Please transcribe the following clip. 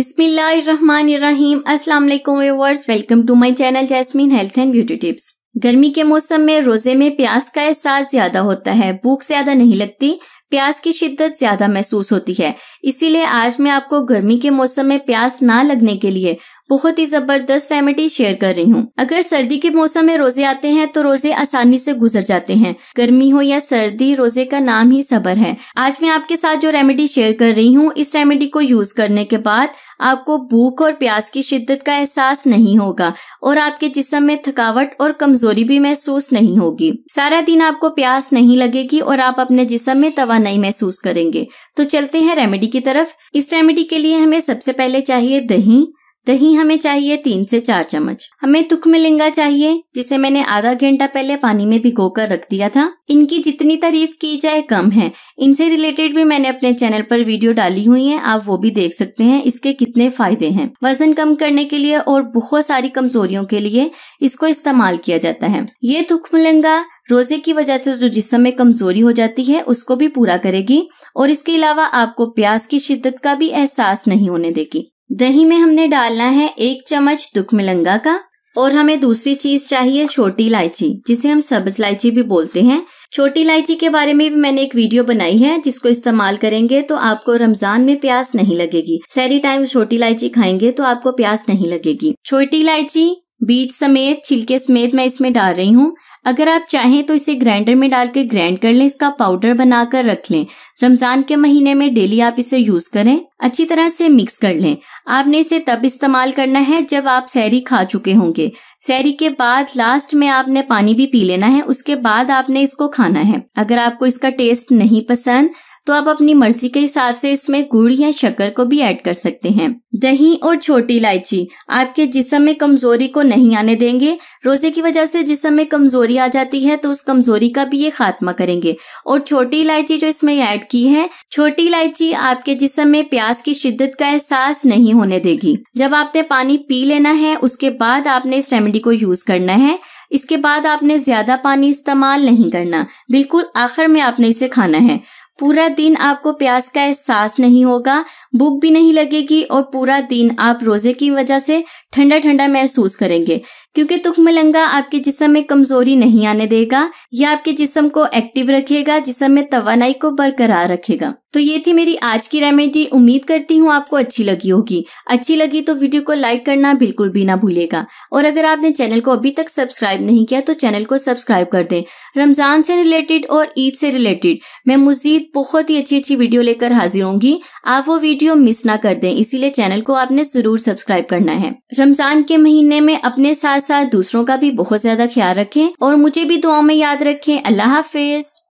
बिस्मिल्लाहिर्रहमानिर्रहीम अस्सलाम वालेकुम viewers welcome to my channel Jasmine health and beauty tips गर्मी के मौसम में रोजे में प्यास का एहसास ज्यादा होता है भूख ज्यादा नहीं लगती प्यास की शिद्दत ज्यादा महसूस होती है इसीलिए आज मैं आपको गर्मी के मौसम में प्यास ना लगने के लिए बहुत ही जबरदस्त रेमेडी शेयर कर रही हूँ अगर सर्दी के मौसम में रोजे आते हैं तो रोजे आसानी से गुजर जाते हैं गर्मी हो या सर्दी रोजे का नाम ही सबर है आज मैं आपके साथ जो रेमेडी शेयर कर रही हूँ इस रेमेडी को यूज करने के बाद आपको भूख और प्यास की शिद्दत का एहसास नहीं होगा और आपके जिसम में थकावट और कमजोरी भी महसूस नहीं होगी सारा दिन आपको प्यास नहीं लगेगी और आप अपने जिसम में तो नहीं महसूस करेंगे तो चलते हैं रेमेडी की तरफ इस रेमेडी के लिए हमें सबसे पहले चाहिए दही दही हमें चाहिए तीन से चार चम्मच हमें तुख मिलिंगा चाहिए जिसे मैंने आधा घंटा पहले पानी में भिगो कर रख दिया था इनकी जितनी तारीफ की जाए कम है इनसे रिलेटेड भी मैंने अपने चैनल पर वीडियो डाली हुई है आप वो भी देख सकते हैं इसके कितने फायदे हैं वजन कम करने के लिए और बहुत सारी कमजोरियों के लिए इसको इस्तेमाल किया जाता है ये तुख मिलिंगा रोजे की वजह से जो जिसम में कमजोरी हो जाती है उसको भी पूरा करेगी और इसके अलावा आपको प्यास की शिद्दत का भी एहसास नहीं होने देगी दही में हमने डालना है एक चम्मच दुख मिलंगा का और हमें दूसरी चीज चाहिए छोटी इलायची जिसे हम सब्ज इलायची भी बोलते हैं छोटी इलायची के बारे में भी मैंने एक वीडियो बनाई है जिसको इस्तेमाल करेंगे तो आपको रमजान में प्यास नहीं लगेगी सैरी टाइम छोटी इलायची खाएंगे तो आपको प्यास नहीं लगेगी छोटी इलायची बीट समेत छिलके समेत मैं इसमें डाल रही हूँ अगर आप चाहें तो इसे ग्राइंडर में डाल के ग्राइंड कर लें इसका पाउडर बनाकर रख लें रमजान के महीने में डेली आप इसे यूज करें अच्छी तरह से मिक्स कर लें आपने इसे तब इस्तेमाल करना है जब आप सैरी खा चुके होंगे सैरी के बाद लास्ट में आपने पानी भी पी लेना है उसके बाद आपने इसको खाना है अगर आपको इसका टेस्ट नहीं पसंद तो आप अपनी मर्जी के हिसाब से इसमें गुड़ या शक्कर को भी ऐड कर सकते हैं दही और छोटी इलायची आपके जिसम में कमजोरी को नहीं आने देंगे रोजे की वजह से जिसम में कमजोरी आ जाती है तो उस कमजोरी का भी ये खात्मा करेंगे और छोटी इलायची जो इसमें ऐड की है छोटी इलायची आपके जिसम में प्यास की शिद्दत का एहसास नहीं होने देगी जब आपने पानी पी लेना है उसके बाद आपने इस रेमेडी को यूज करना है इसके बाद आपने ज्यादा पानी इस्तेमाल नहीं करना बिल्कुल आखिर में आपने इसे खाना है पूरा दिन आपको प्यास का एहसास नहीं होगा भूख भी नहीं लगेगी और पूरा दिन आप रोजे की वजह से ठंडा ठंडा महसूस करेंगे क्योंकि तुख मलंगा आपके जिसम में कमजोरी नहीं आने देगा यह आपके जिसम को एक्टिव रखेगा जिसम में तवानाई को बरकरार रखेगा तो ये थी मेरी आज की रेमेडी उम्मीद करती हूँ आपको अच्छी लगी होगी अच्छी लगी तो वीडियो को लाइक करना बिल्कुल भी ना भूलेगा और अगर आपने चैनल को अभी तक सब्सक्राइब नहीं किया तो चैनल को सब्सक्राइब कर दे रमजान से रिलेटेड और ईद से रिलेटेड मैं मजीद बहुत ही अच्छी अच्छी वीडियो लेकर हाजिर होंगी आप वो वीडियो मिस ना कर दे इसीलिए चैनल को आपने जरूर सब्सक्राइब करना है रमजान के महीने में अपने साथ साथ दूसरों का भी बहुत ज्यादा ख्याल रखें और मुझे भी दुआ में याद रखें अल्लाह हाफिज